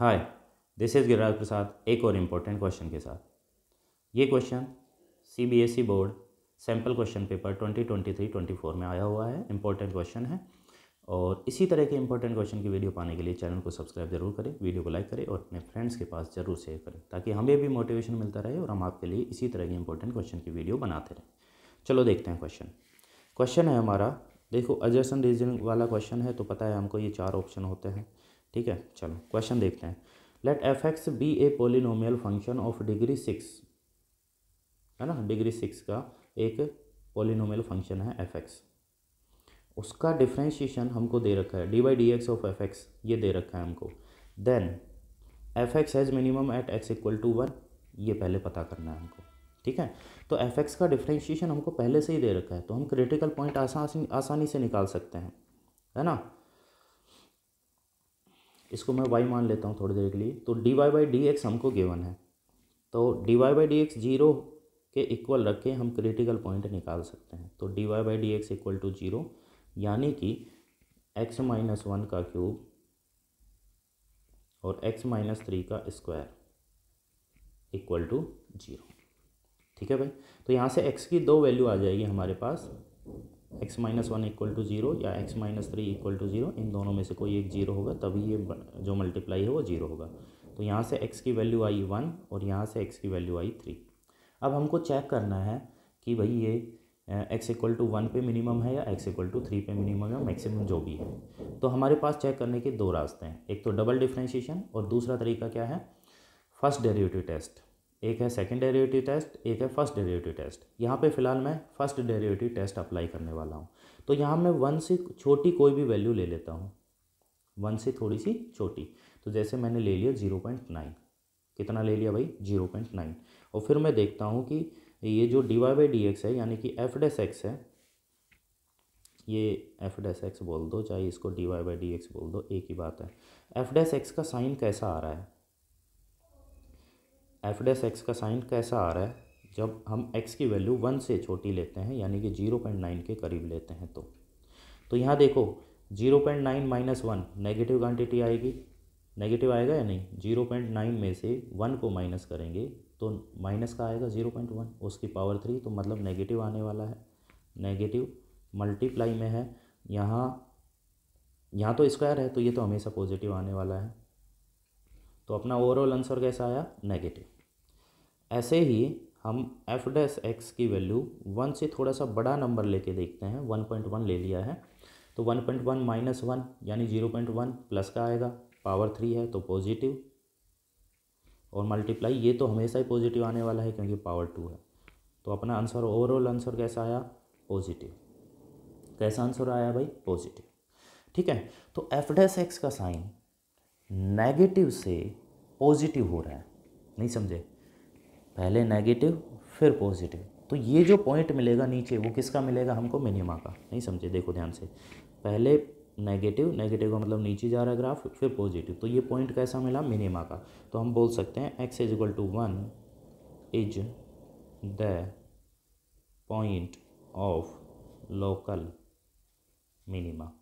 hi this is Giriraj Prasad एक और important question के साथ ये question C B S E board sample question paper twenty twenty three twenty four में आया हुआ है इंपॉर्टेंट क्वेश्चन है और इसी तरह के इंपॉर्टेंट क्वेश्चन की वीडियो पाने के लिए चैनल को सब्सक्राइब जरूर करें वीडियो को लाइक करें और अपने फ्रेंड्स के पास जरूर शेयर करें ताकि हमें भी मोटिवेशन मिलता रहे और हम आपके लिए इसी तरह के इंपॉर्टेंट क्वेश्चन की वीडियो बनाते रहें चलो देखते हैं क्वेश्चन क्वेश्चन है हमारा देखो अजर्सन रीजन वाला क्वेश्चन है तो पता है हमको ये चार ऑप्शन होते हैं ठीक है चलो क्वेश्चन देखते हैं let F X be a polynomial function of degree six है ना डिग्री सिक्स का एक पोलिनोमियल फंक्शन है एफ एक्स उसका डिफ्रेंशिएशन हमको दे रखा है D by D X of F X ये दे रखा है हमको then F X as minimum at x equal to one ये पहले पता करना है हमको ठीक है तो एफ एक्स का डिफ्रेंशिएशन हमको पहले से ही दे रखा है तो हम क्रिटिकल पॉइंट आसानी आसानी से निकाल सकते हैं है ना इसको मैं वाई मान लेता हूँ थोड़ी देर के लिए तो d y by D x हमको गेवन है तो d y by D x zero के इक्वल रख के हम क्रिटिकल पॉइंट निकाल सकते हैं तो d y by D x equal to zero यानी कि एक्स माइनस वन का क्यूब और एक्स माइनस थ्री का स्क्वायर इक्वल टू जीरो ठीक है भाई तो यहाँ से एक्स की दो वैल्यू आ जाएगी हमारे पास x minus one equal to zero या x minus three equal to zero इन दोनों में से कोई एक जीरो होगा तभी ये जो मल्टीप्लाई है वो जीरो होगा तो यहाँ से एक्स की वैल्यू आई वन और यहाँ से एक्स की वैल्यू आई थ्री अब हमको चेक करना है कि भाई ये एक्स इक्वल टू वन पे मिनिमम है या एक्स इक्वल टू थ्री पे मिनिमम या मैक्सिमम जो भी है तो हमारे पास चेक करने के दो रास्ते हैं एक तो डबल डिफ्रेंशिएशन और दूसरा तरीका क्या है फर्स्ट डेरिवेटिव टेस्ट एक है सेकेंड डेरिवेटिव टेस्ट एक है फर्स्ट डेरिवेटिव टेस्ट यहाँ पे फ़िलहाल मैं फर्स्ट डेरिवेटिव टेस्ट अप्लाई करने वाला हूँ तो यहाँ मैं वन से छोटी कोई भी वैल्यू ले लेता हूँ वन से थोड़ी सी छोटी तो जैसे मैंने ले लिया ज़ीरो पॉइंट नाइन कितना ले लिया भाई जीरो पॉइंट नाइन और फिर मैं देखता हूँ कि ये जो d y by D x है यानी कि एफ डेस एक्स है ये एफ डेस एक्स बोल दो चाहे इसको d y by D x बोल दो एक ही बात है एफ डेस एक्स का साइन कैसा आ रहा है एफ डेस एक्स का साइन कैसा आ रहा है जब हम एक्स की वैल्यू वन से छोटी लेते हैं यानी कि जीरो पॉइंट नाइन के करीब लेते हैं तो तो यहाँ देखो zero point nine minus one negative quantity आएगी नेगेटिव आएगा या नहीं जीरो पॉइंट नाइन में से वन को माइनस करेंगे तो माइनस का आएगा जीरो पॉइंट वन उसकी पावर थ्री तो मतलब नेगेटिव आने वाला है नेगेटिव मल्टीप्लाई में है यहाँ यहाँ तो स्क्वायर है तो ये तो हमेशा पॉजिटिव आने वाला है तो अपना ओवरऑल आंसर कैसा आया नेगेटिव ऐसे ही हम एफ डैस एक्स की वैल्यू वन से थोड़ा सा बड़ा नंबर लेके देखते हैं वन पॉइंट वन ले लिया है तो one point one minus one यानी जीरो पॉइंट वन प्लस का आएगा पावर थ्री है तो पॉजिटिव और मल्टीप्लाई ये तो हमेशा ही पॉजिटिव आने वाला है क्योंकि पावर टू है तो अपना आंसर ओवरऑल आंसर कैसा आया पॉजिटिव कैसा आंसर आया भाई पॉजिटिव ठीक है तो एफ डैस एक्स का साइन नेगेटिव से पॉजिटिव हो रहा है नहीं समझे पहले नेगेटिव फिर पॉजिटिव तो ये जो पॉइंट मिलेगा नीचे वो किसका मिलेगा हमको मिनिमा का नहीं समझे देखो ध्यान से पहले नेगेटिव नेगेटिव का मतलब नीचे जा रहा है ग्राफ फिर पॉजिटिव तो ये पॉइंट कैसा मिला मिनिमा का तो हम बोल सकते हैं x is equal to one is the point of local minima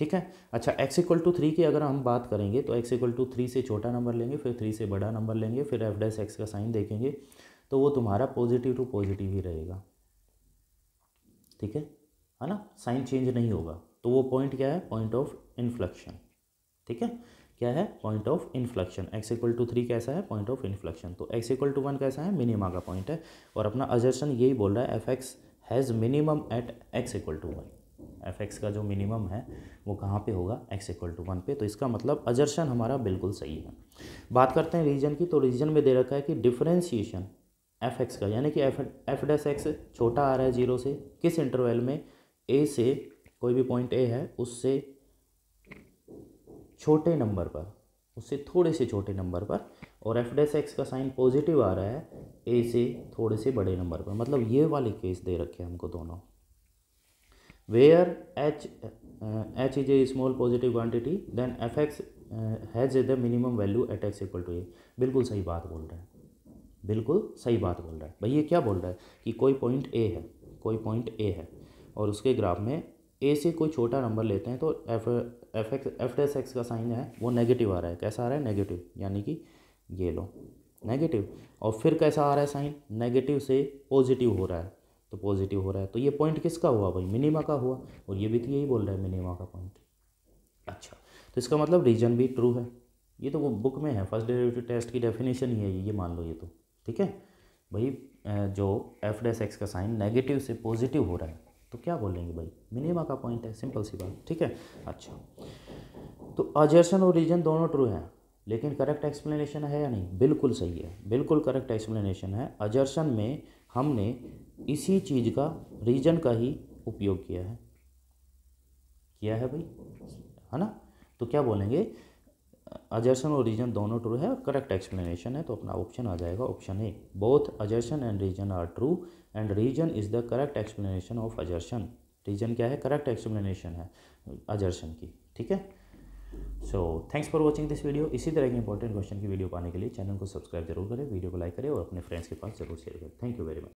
ठीक है अच्छा x इक्वल टू थ्री की अगर हम बात करेंगे तो x इक्वल टू थ्री से छोटा नंबर लेंगे फिर थ्री से बड़ा नंबर लेंगे फिर एफ डैस एक्स का साइन देखेंगे तो वो तुम्हारा पॉजिटिव टू पॉजिटिव ही रहेगा ठीक है है ना साइन चेंज नहीं होगा तो वो पॉइंट क्या है पॉइंट ऑफ इन्फ्लेक्शन ठीक है क्या है point of inflection x equal to three कैसा है पॉइंट ऑफ इन्फ्लेक्शन तो एक्स इक्वल टू वन कैसा है मिनिमा का पॉइंट है और अपना अजर्शन यही बोल रहा है F x has minimum at x equal to one f x का जो मिनिमम है वो कहाँ पे होगा एक्स इक्वल टू वन पे तो इसका मतलब अजर्शन हमारा बिल्कुल सही है बात करते हैं रीजन की तो रीजन में दे रखा है कि डिफ्रेंशिएशन एफ एक्स का यानी कि एफ एफ एक्स छोटा आ रहा है जीरो से किस इंटरवल में ए से कोई भी पॉइंट ए है उससे छोटे नंबर पर उससे थोड़े से छोटे नंबर पर और एफ डेस एक्स का साइन पॉजिटिव आ रहा है ए से थोड़े से बड़े नंबर पर मतलब ये वाले केस दे रखे हैं हमको दोनों where h uh, h is a small positive quantity then x has uh, has the minimum value at x equal to a बिल्कुल सही बात बोल रहा है बिल्कुल सही बात बोल रहा है भैया क्या बोल रहा है कि कोई पॉइंट ए है कोई पॉइंट ए है और उसके ग्राफ में ए से कोई छोटा नंबर लेते हैं तो f f x f dash x का साइन है वो नेगेटिव आ रहा है कैसा आ रहा है नेगेटिव यानी कि ये लो नेगेटिव और फिर कैसा आ रहा है साइन नेगेटिव से पॉजिटिव हो रहा है तो पॉजिटिव हो रहा है तो ये पॉइंट किसका हुआ भाई मिनिमा का हुआ और ये भी तो यही बोल रहा है मिनिमा का पॉइंट अच्छा तो इसका मतलब रीजन भी ट्रू है ये तो वो बुक में है फर्स्ट डेरिवेटिव टेस्ट की डेफिनेशन ही है ये मान लो ये तो ठीक है भाई जो एफ डेस एक्स का साइन नेगेटिव से पॉजिटिव हो रहा है तो क्या बोलेंगे भाई मिनिमा का पॉइंट है सिंपल सी बात ठीक है अच्छा तो अजर्सन और रीजन दोनों ट्रू हैं लेकिन करेक्ट एक्सप्लेनेशन है या नहीं बिल्कुल सही है बिल्कुल करेक्ट एक्सप्लेनेशन है अजर्सन में हमने इसी चीज़ का रीजन का ही उपयोग किया है किया है भाई है ना तो क्या बोलेंगे अजर्सन और रीजन दोनों ट्रू है करेक्ट एक्सप्लेनेशन है तो अपना ऑप्शन आ जाएगा option A both assertion and reason are true and reason is the correct explanation of assertion reason क्या है करेक्ट एक्सप्लेनेशन है अजर्सन की ठीक है so thanks for watching this video इसी तरह के इंपॉर्टेंट क्वेश्चन की वीडियो पाने के लिए चैनल को सब्सक्राइब जरूर करें वीडियो को लाइक करें और अपने फ्रेंड्स के पास जरूर शेयर करें थैंक यू वेरी मच